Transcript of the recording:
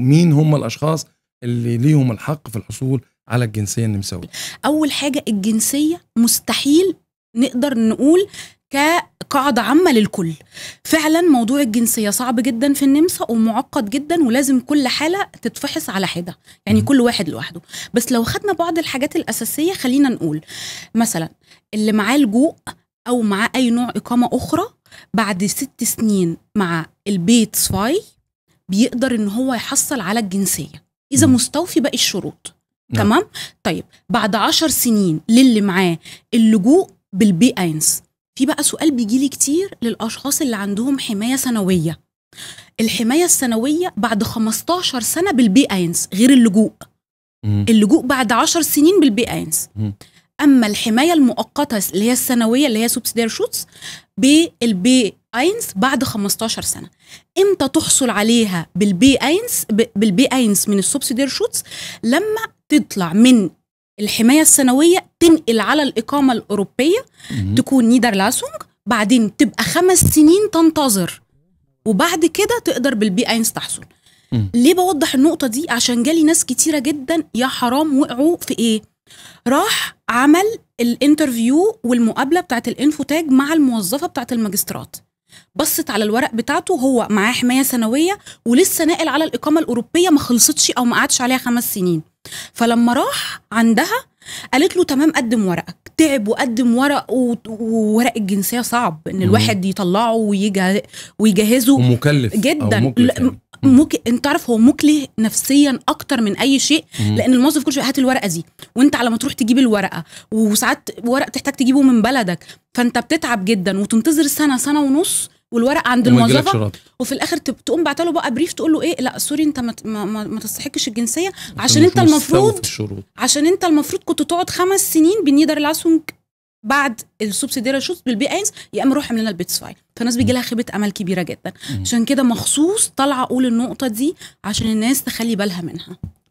مين هم الاشخاص اللي ليهم الحق في الحصول على الجنسيه النمساويه اول حاجه الجنسيه مستحيل نقدر نقول كقاعدة عامة للكل فعلا موضوع الجنسية صعب جدا في النمسا ومعقد جدا ولازم كل حالة تتفحص على حدة يعني كل واحد لوحده بس لو خدنا بعض الحاجات الأساسية خلينا نقول مثلا اللي معاه لجوء أو معاه أي نوع إقامة أخرى بعد ست سنين مع البيت صفاي بيقدر ان هو يحصل على الجنسيه اذا مستوفي باقي الشروط م. نعم. تمام طيب بعد عشر سنين للي معاه اللجوء بالبي اينس في بقى سؤال بيجي لي كتير للاشخاص اللي عندهم حمايه سنويه الحمايه السنويه بعد 15 سنه بالبي اينس غير اللجوء م. اللجوء بعد 10 سنين بالبي اينس م. اما الحمايه المؤقته اللي هي السنويه اللي هي سوبسيدير شوتس بالبي اينس بعد 15 سنه امتى تحصل عليها بالبي اينس بالبي اينس من السبسيدير شوتس لما تطلع من الحمايه السنويه تنقل على الاقامه الاوروبيه مم. تكون نيدرلاسونج بعدين تبقى خمس سنين تنتظر وبعد كده تقدر بالبي اينس تحصل مم. ليه بوضح النقطه دي عشان جالي ناس كتيره جدا يا حرام وقعوا في ايه راح عمل الانترفيو والمقابله بتاعت الانفوتاج مع الموظفه بتاعت الماجسترات بصت على الورق بتاعته هو معاه حمايه سنويه ولسه ناقل على الاقامه الاوروبيه ما خلصتش او ما قعدش عليها خمس سنين فلما راح عندها قالت له تمام قدم ورقك تعب وقدم ورق و... وورق الجنسيه صعب ان الواحد يطلعه ويجه... ويجهزه ومكلف جدا أو مكلف ممكن انت تعرف هو مكله نفسيا اكتر من اي شيء لان الموظف كل شويه هات الورقه دي وانت على ما تروح تجيب الورقه وساعات ورق تحتاج تجيبه من بلدك فانت بتتعب جدا وتنتظر سنه سنه ونص والورق عند الموظفه وفي الاخر تقوم بعت له بقى بريف تقول له ايه لا سوري انت ما ما, ما تستحقش الجنسيه عشان انت المفروض عشان انت المفروض كنت تقعد خمس سنين لاسونج بعد السبسيديري شوت بالبي اينز يا اما روح اعمل لنا البيتس فاي فالناس بيجي لها خيبه امل كبيره جدا عشان كده مخصوص طالعه اقول النقطه دي عشان الناس تخلي بالها منها